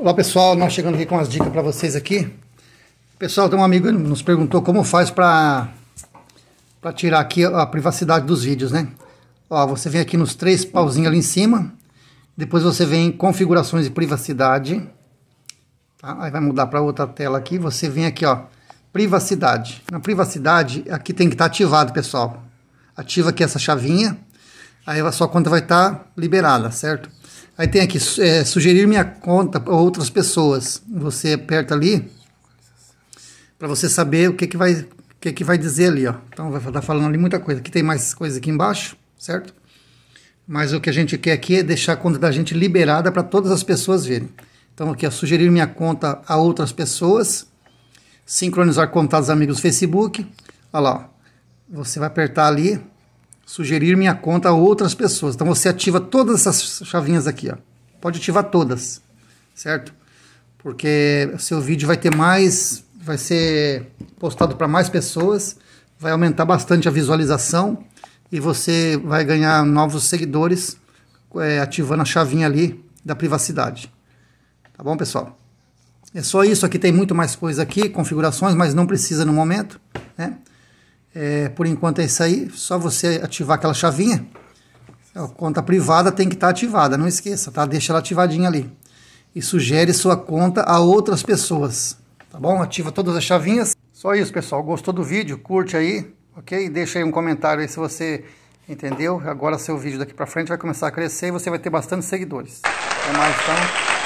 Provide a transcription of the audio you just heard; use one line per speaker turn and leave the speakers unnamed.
Olá pessoal, nós chegando aqui com as dicas para vocês aqui. Pessoal, tem um amigo que nos perguntou como faz para para tirar aqui a privacidade dos vídeos, né? Ó, você vem aqui nos três pauzinhos ali em cima, depois você vem em configurações de privacidade, tá? Aí vai mudar para outra tela aqui, você vem aqui, ó, privacidade. Na privacidade, aqui tem que estar tá ativado, pessoal. Ativa aqui essa chavinha, aí a sua conta vai estar tá liberada, certo? Aí tem aqui, é, sugerir minha conta para outras pessoas. Você aperta ali para você saber o que, que vai o que, que vai dizer ali, ó. Então vai estar tá falando ali muita coisa. Aqui tem mais coisa aqui embaixo, certo? Mas o que a gente quer aqui é deixar a conta da gente liberada para todas as pessoas verem. Então aqui, é sugerir minha conta a outras pessoas, sincronizar contatos amigos do Facebook. Olha lá, ó. você vai apertar ali sugerir minha conta a outras pessoas. Então você ativa todas essas chavinhas aqui, ó. Pode ativar todas, certo? Porque seu vídeo vai ter mais, vai ser postado para mais pessoas, vai aumentar bastante a visualização e você vai ganhar novos seguidores é, ativando a chavinha ali da privacidade. Tá bom, pessoal? É só isso. Aqui tem muito mais coisa aqui, configurações, mas não precisa no momento, né? É, por enquanto é isso aí, só você ativar aquela chavinha. A conta privada tem que estar tá ativada, não esqueça, tá? Deixa ela ativadinha ali. E sugere sua conta a outras pessoas, tá bom? Ativa todas as chavinhas. Só isso, pessoal. Gostou do vídeo? Curte aí, ok? Deixa aí um comentário aí se você entendeu. Agora seu vídeo daqui para frente vai começar a crescer e você vai ter bastante seguidores. Até mais, então.